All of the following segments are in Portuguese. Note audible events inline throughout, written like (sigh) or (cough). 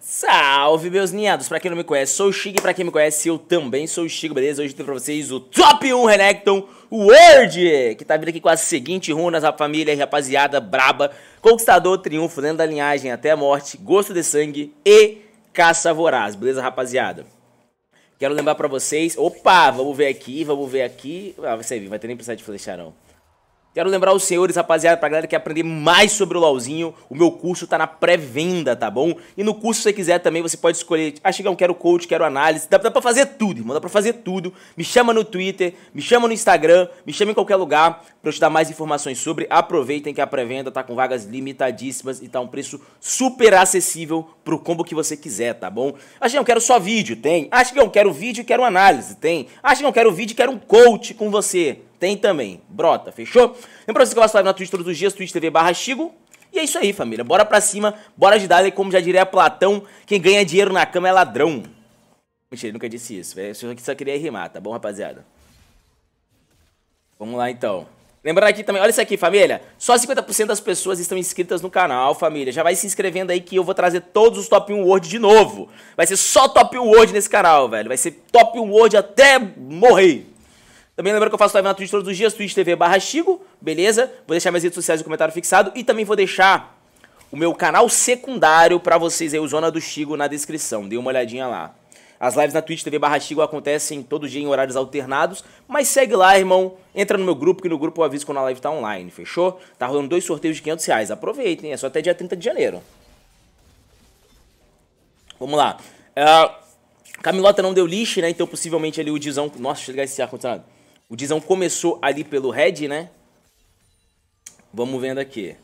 Salve, meus ninhados! Pra quem não me conhece, sou o Chig. Pra quem me conhece, eu também sou o Chico, beleza? Hoje eu tenho pra vocês o Top 1 Renekton World, que tá vindo aqui com as seguintes runas, a família, rapaziada, braba, conquistador, triunfo, dentro da linhagem até a morte, gosto de sangue e caça voraz, beleza, rapaziada? Quero lembrar pra vocês... Opa, vamos ver aqui, vamos ver aqui... Ah, vai servir, vai ter nem precisar de flechar, não. Quero lembrar os senhores, rapaziada, pra galera que quer aprender mais sobre o LOLzinho, o meu curso tá na pré-venda, tá bom? E no curso, se você quiser também, você pode escolher, ah, Chigão, quero coach, quero análise, dá, dá pra fazer tudo, irmão, dá pra fazer tudo. Me chama no Twitter, me chama no Instagram, me chama em qualquer lugar pra eu te dar mais informações sobre. Aproveitem que a pré-venda tá com vagas limitadíssimas e tá um preço super acessível pro combo que você quiser, tá bom? Ah, Chigão, quero só vídeo, tem. Ah, Chigão, quero vídeo e quero análise, tem. Ah, Chigão, quero vídeo e quero um coach com você tem também. Brota, fechou? Lembra você que eu faço live na Twitch todos os dias, twitch.tv barra Chigo. E é isso aí, família. Bora pra cima, bora de e como já diria Platão, quem ganha dinheiro na cama é ladrão. Mentira, ele nunca disse isso. Eu só, só queria rimar, tá bom, rapaziada? Vamos lá, então. Lembrando aqui também, olha isso aqui, família. Só 50% das pessoas estão inscritas no canal, família. Já vai se inscrevendo aí que eu vou trazer todos os Top 1 Word de novo. Vai ser só Top 1 Word nesse canal, velho. Vai ser Top 1 Word até morrer. Também lembrando que eu faço live na Twitch todos os dias, twitch.tv barra Chigo, beleza? Vou deixar minhas redes sociais no comentário fixado e também vou deixar o meu canal secundário para vocês aí, o Zona do Chigo, na descrição. Dê uma olhadinha lá. As lives na Twitch TV barra Chigo acontecem todo dia em horários alternados, mas segue lá, irmão. Entra no meu grupo, que no grupo eu aviso quando a live tá online, fechou? Tá rolando dois sorteios de 500 reais. Aproveitem, é só até dia 30 de janeiro. Vamos lá. Uh, Camilota não deu lixo, né? Então possivelmente ali o Dizão... Nossa, deixa eu ligar esse ar-condicionado. O Dizão começou ali pelo head, né? Vamos vendo aqui.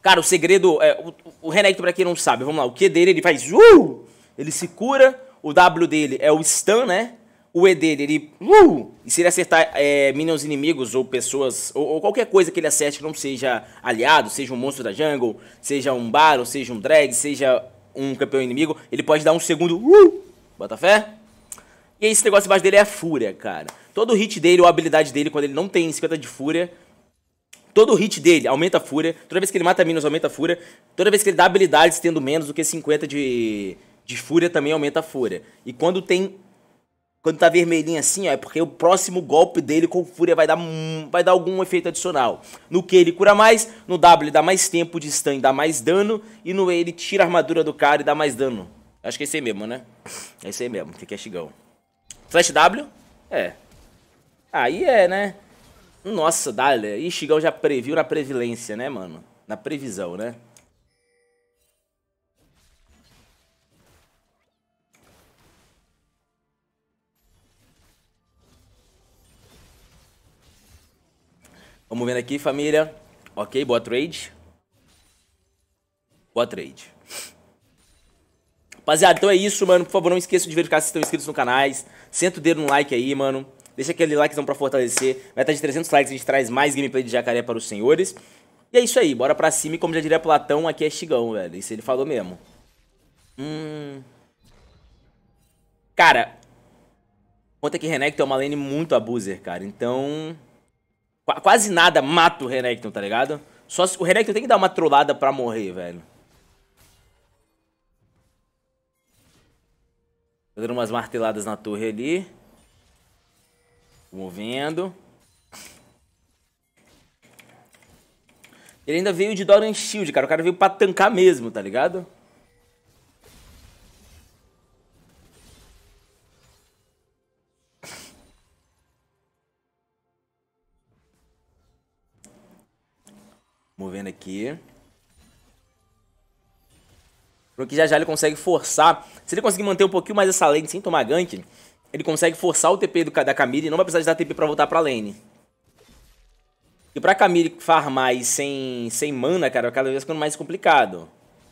Cara, o segredo. É, o, o Renekton, pra quem não sabe, vamos lá. O Q dele, ele faz. Uh! Ele se cura. O W dele é o stun, né? O E dele, ele. Uh! E se ele acertar é, minions inimigos ou pessoas. Ou, ou, qualquer coisa que ele acerte que não seja aliado, seja um monstro da jungle, seja um Baron, seja um drag, seja um campeão inimigo, ele pode dar um segundo. Uh! Bota fé? E esse negócio embaixo dele é a fúria, cara. Todo hit dele ou a habilidade dele, quando ele não tem 50 de fúria, todo hit dele aumenta a fúria. Toda vez que ele mata Minions, aumenta a fúria. Toda vez que ele dá habilidades tendo menos do que 50 de, de fúria, também aumenta a fúria. E quando tem. Quando tá vermelhinho assim, ó, é porque o próximo golpe dele com fúria vai dar, vai dar algum efeito adicional. No Q ele cura mais, no W ele dá mais tempo de stun e dá mais dano, e no E ele tira a armadura do cara e dá mais dano. Acho que é esse aí mesmo, né? É esse aí mesmo, que é chigão. Flash W? É. Aí é, né? Nossa, Dália. Ih, Chigão já previu na previlência, né, mano? Na previsão, né? Vamos vendo aqui, família. Ok, boa trade. Boa trade. Rapaziada, então é isso, mano. Por favor, não esqueçam de verificar se estão inscritos no canal. Senta o dedo no like aí, mano. Deixa aquele likezão pra fortalecer. Meta de 300 likes, a gente traz mais gameplay de jacaré para os senhores. E é isso aí, bora pra cima. E como já diria Platão, aqui é Chigão, velho. Isso ele falou mesmo. Hum... Cara, conta que Renekton é uma lane muito abuser, cara. Então... Qu quase nada mata o Renekton, tá ligado? Só se... O Renekton tem que dar uma trollada pra morrer, velho. Tô dando umas marteladas na torre ali. Tô movendo. Ele ainda veio de Doran Shield, cara. O cara veio pra tancar mesmo, tá ligado? Movendo aqui. Porque já já ele consegue forçar. Se ele conseguir manter um pouquinho mais essa lane sem tomar gank, ele consegue forçar o TP do, da Camille e não vai precisar de dar TP pra voltar pra lane. E pra Camille farmar e sem, sem mana, cara, é cada vez ficando mais complicado.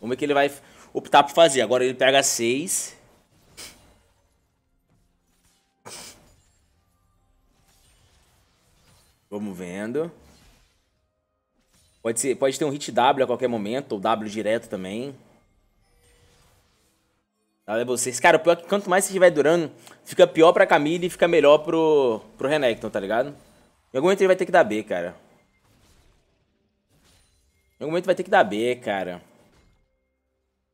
Vamos ver o que ele vai optar por fazer. Agora ele pega 6. Vamos vendo. Pode, ser, pode ter um hit W a qualquer momento, ou W direto também. Nada vocês. Cara, o pior é que quanto mais você estiver durando, fica pior pra Camille e fica melhor pro, pro Renekton, tá ligado? Em algum momento ele vai ter que dar B, cara. Em algum momento vai ter que dar B, cara.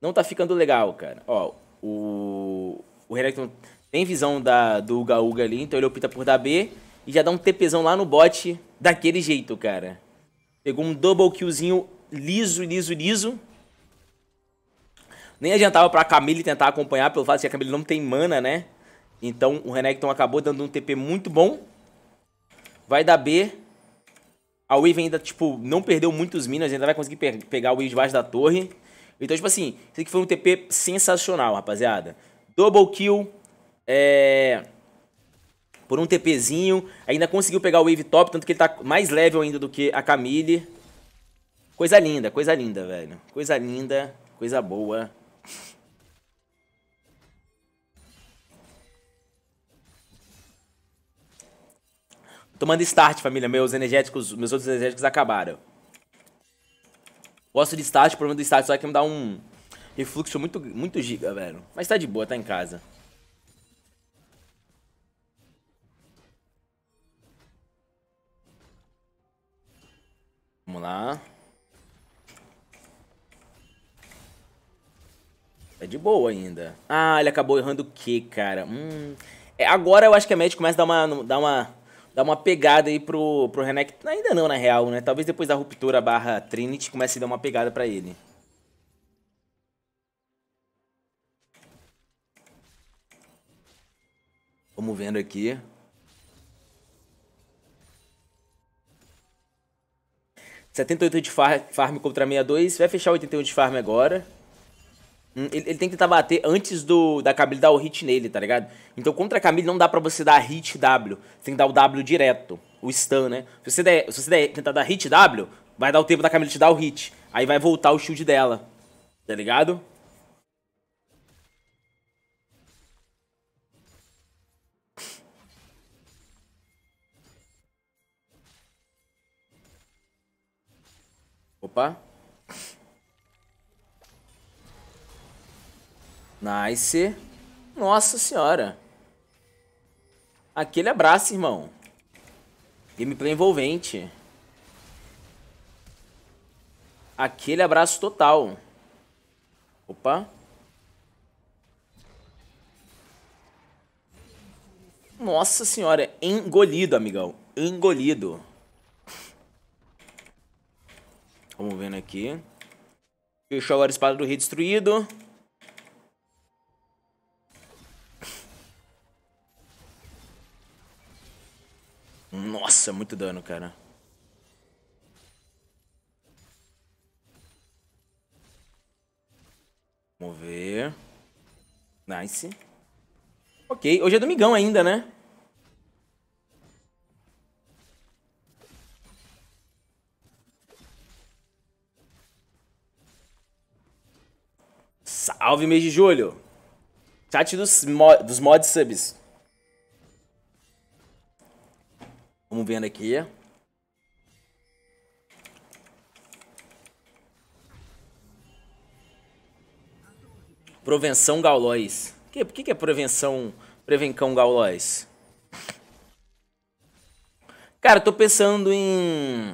Não tá ficando legal, cara. Ó, o, o Renekton tem visão da, do Uga Uga ali, então ele opta por dar B e já dá um TPzão lá no bot daquele jeito, cara. Pegou um double killzinho liso, liso, liso. Nem adiantava pra Camille tentar acompanhar, pelo fato de que a Camille não tem mana, né? Então o Renekton acabou dando um TP muito bom. Vai dar B. A Wave ainda, tipo, não perdeu muitos minions, ainda vai conseguir pe pegar o Wave debaixo da torre. Então, tipo assim, isso aqui foi um TP sensacional, rapaziada. Double kill. É por um TPzinho. Ainda conseguiu pegar o Wave Top, tanto que ele tá mais level ainda do que a Camille. Coisa linda, coisa linda, velho. Coisa linda, coisa boa. Tomando start, família. Meus energéticos, meus outros energéticos acabaram. Gosto de start, o problema do start só é que me dá um refluxo muito, muito giga, velho. Mas tá de boa, tá em casa. Vamos lá. Tá de boa ainda. Ah, ele acabou errando o quê, cara? Hum. É, agora eu acho que a médica começa a dar uma, dar uma dar uma pegada aí pro, pro Renek. Ainda não, na real, né? Talvez depois da ruptura barra Trinity comece a dar uma pegada para ele. Vamos vendo aqui. setenta e oito de farm contra meia dois Vai fechar oitenta e um de farm agora. Hum, ele, ele, tem que tentar bater antes do da Camille dar o hit nele, tá ligado? Então contra a Camille não dá pra você dar hit W. Você tem que dar o W direto. O stun, né? Se você, der, se você der, tentar dar hit W, vai dar o tempo da Camille te dar o hit. Aí vai voltar o shield dela. Tá ligado? Opa. Nice. Nossa senhora. Aquele abraço, irmão. Gameplay envolvente. Aquele abraço total. Opa. Nossa senhora, é engolido, amigão. Engolido. Vamos vendo aqui. Fechou agora a espada do rei destruído. Nossa, é muito dano, cara. Vamos ver. Nice. Ok, hoje é domingão ainda, né? Salve mês de julho! Chat dos, mo dos subs. Vamos vendo aqui. Provenção que Por que, que é Prevenção Prevencão Gaulois? Cara, eu tô pensando em.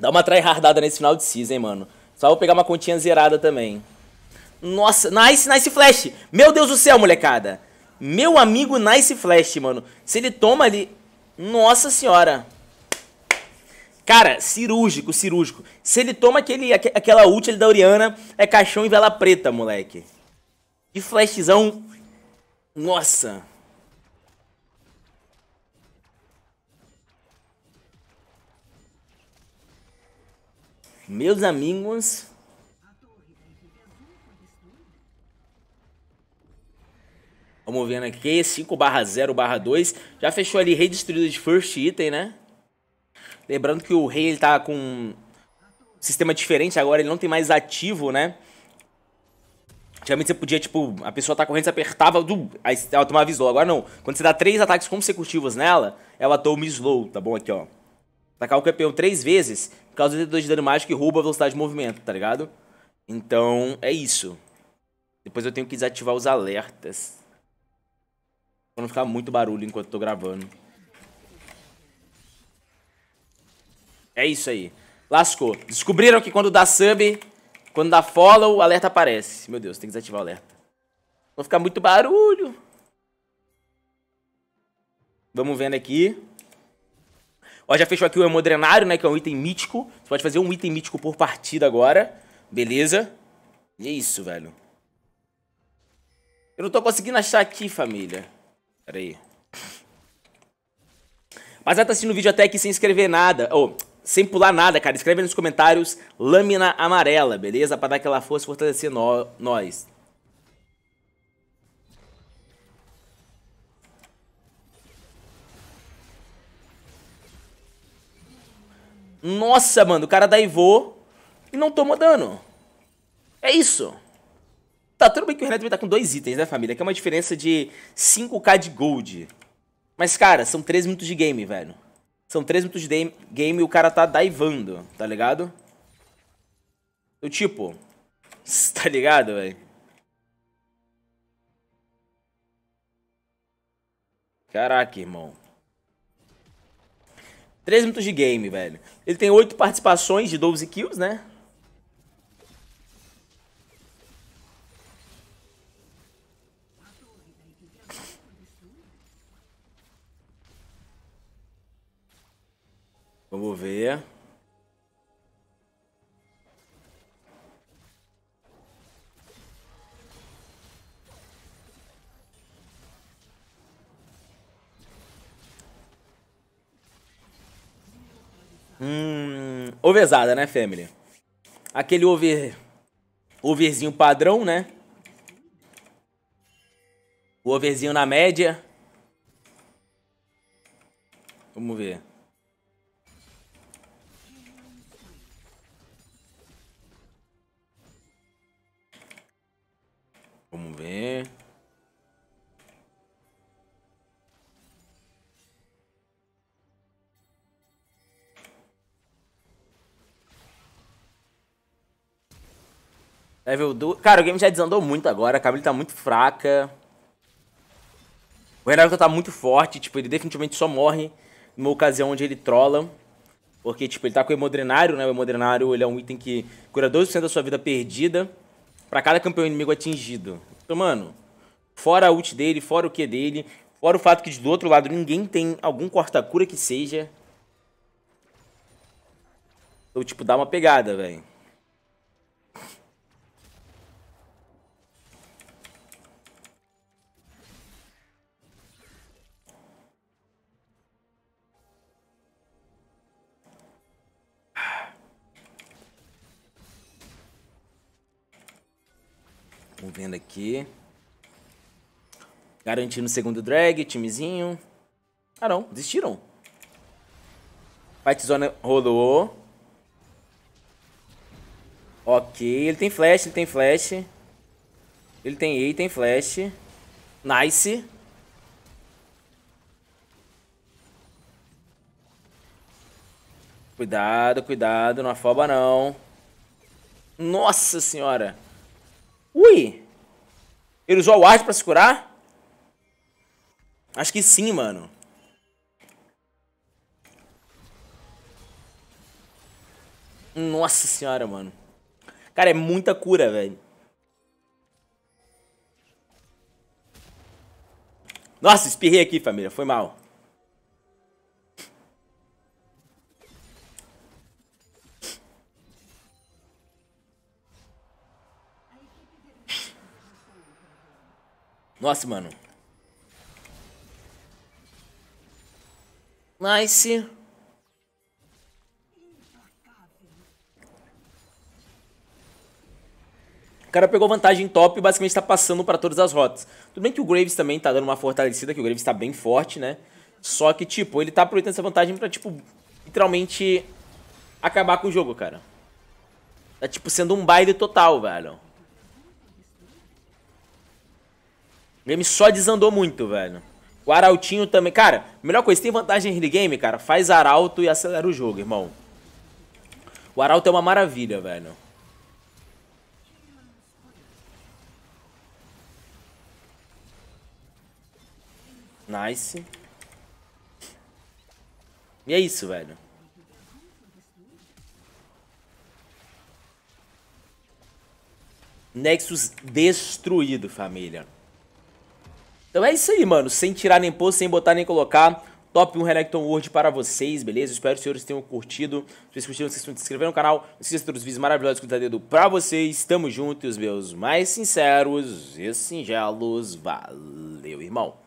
Dar uma tryhardada nesse final de season, hein, mano. Só vou pegar uma continha zerada também. Nossa, nice, nice flash. Meu Deus do céu, molecada. Meu amigo, nice flash, mano. Se ele toma ali. Nossa senhora. Cara, cirúrgico, cirúrgico. Se ele toma aquele, aqu aquela ult da Oriana, é caixão e vela preta, moleque. De flashzão. Nossa. Meus amigos, estamos vendo aqui, 5 barra 0 barra 2. Já fechou ali rei destruído de first item, né? Lembrando que o rei ele tá com um sistema diferente agora, ele não tem mais ativo, né? Antigamente você podia, tipo, a pessoa tá correndo, você apertava, dum, aí ela tomava slow. Agora não. Quando você dá três ataques consecutivos nela, ela toma slow, tá bom? Aqui, ó. Atacar o campeão três vezes, causa 32 de dano mágico e rouba a velocidade de movimento, tá ligado? Então, é isso. Depois eu tenho que desativar os alertas. Pra não ficar muito barulho enquanto eu tô gravando. É isso aí. Lascou. Descobriram que quando dá sub, quando dá follow, o alerta aparece. Meu Deus, tem que desativar o alerta. Vou ficar muito barulho. Vamos vendo aqui. Ó, já fechou aqui o Hemodrenário, né? Que é um item mítico. Você pode fazer um item mítico por partida agora. Beleza? E é isso, velho. Eu não tô conseguindo achar aqui, família. Pera aí. Mas já tá assistindo o vídeo até aqui sem escrever nada. Ou, oh, sem pular nada, cara. Escreve nos comentários lâmina amarela, beleza? Pra dar aquela força e fortalecer no nós. Nossa, mano, o cara daivou e não tomou dano. É isso. Tá, tudo bem que o Renato tá com dois itens, né, família? Que é uma diferença de 5k de gold. Mas, cara, são 3 minutos de game, velho. São 3 minutos de game e o cara tá daivando, tá ligado? Eu, tipo... (laughs) Tá ligado, velho? Caraca, irmão. 3 minutos de game, velho. Ele tem 8 participações de 12 kills, né? Ovezada, né, family? Aquele over... Overzinho padrão, né? O overzinho na média. Vamos ver. Vamos ver. Level 2. Cara, o game já desandou muito agora. A Camille tá muito fraca. O Renato tá muito forte. Tipo, ele definitivamente só morre numa ocasião onde ele trola. Porque, tipo, ele tá com o Hemodrenário, né? O Hemodrenário, ele é um item que cura 12% da sua vida perdida para cada campeão inimigo atingido. Então, mano, fora a ult dele, fora o Q dele, fora o fato que do outro lado ninguém tem algum corta-cura que seja. Então, tipo, dá uma pegada, velho. vendo aqui. Garantindo o segundo drag, timezinho. Ah não, desistiram. Fight Zone rolou. Ok, ele tem flash, ele tem flash. Ele tem E, tem flash. Nice. Cuidado, cuidado, não afoba não. Nossa senhora. Ui! Ele usou o arte pra se curar? Acho que sim, mano. Nossa senhora, mano. Cara, é muita cura, velho. Nossa, espirrei aqui, família. Foi mal. Nossa, mano. Nice. O cara pegou vantagem top e basicamente está passando para todas as rotas. Tudo bem que o Graves também está dando uma fortalecida, que o Graves está bem forte, né? Só que, tipo, ele está aproveitando essa vantagem para tipo, literalmente acabar com o jogo, cara. Tá, tipo, sendo um baile total, velho. O game só desandou muito, velho. O arautinho também. Cara, melhor coisa, tem vantagem de game, cara? Faz arauto e acelera o jogo, irmão. O arauto é uma maravilha, velho. Nice. E é isso, velho. Nexus destruído, família. Então é isso aí, mano. Sem tirar nem pôr, sem botar nem colocar. Top 1 Renekton World para vocês, beleza? Espero que os senhores tenham curtido. Se vocês curtiram, não esqueçam de se inscrever no canal. Não esqueçam de todos os vídeos maravilhosos que eu dedo pra vocês. Tamo junto e os meus mais sinceros e singelos. Valeu, irmão.